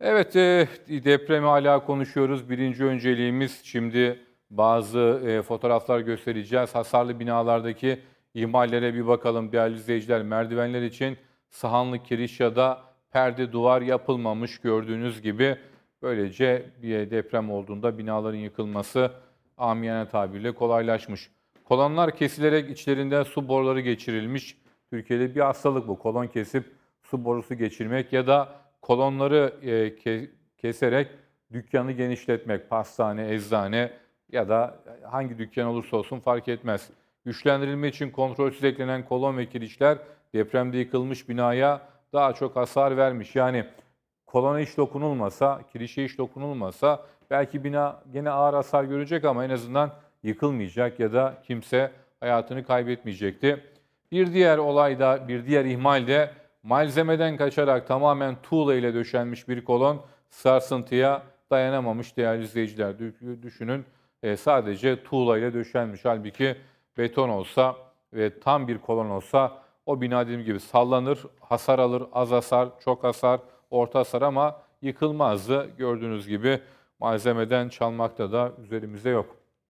Evet e, depremi hala konuşuyoruz. Birinci önceliğimiz şimdi bazı e, fotoğraflar göstereceğiz. Hasarlı binalardaki ihmallere bir bakalım değerli izleyiciler. Merdivenler için Sahanlı Kirişya'da perde duvar yapılmamış gördüğünüz gibi. Böylece bir deprem olduğunda binaların yıkılması amiyane tabirle kolaylaşmış. Kolonlar kesilerek içlerinden su boruları geçirilmiş. Türkiye'de bir hastalık bu. Kolon kesip su borusu geçirmek ya da kolonları e, ke, keserek dükkanı genişletmek, pastane, eczane ya da hangi dükkan olursa olsun fark etmez. Güçlendirilme için kontrolsüz eklenen kolon ve kirişler depremde yıkılmış binaya daha çok hasar vermiş. Yani kolona hiç dokunulmasa, kirişe hiç dokunulmasa belki bina gene ağır hasar görecek ama en azından yıkılmayacak ya da kimse hayatını kaybetmeyecekti. Bir diğer olay da, bir diğer ihmal de malzemeden kaçarak tamamen tuğla ile döşenmiş bir kolon sarsıntıya dayanamamış değerli izleyiciler. Düşünün e, sadece tuğla ile döşenmiş. Halbuki beton olsa ve tam bir kolon olsa o bina dediğim gibi sallanır, hasar alır, az hasar, çok hasar, orta hasar ama yıkılmazdı. Gördüğünüz gibi malzemeden çalmakta da üzerimizde yok.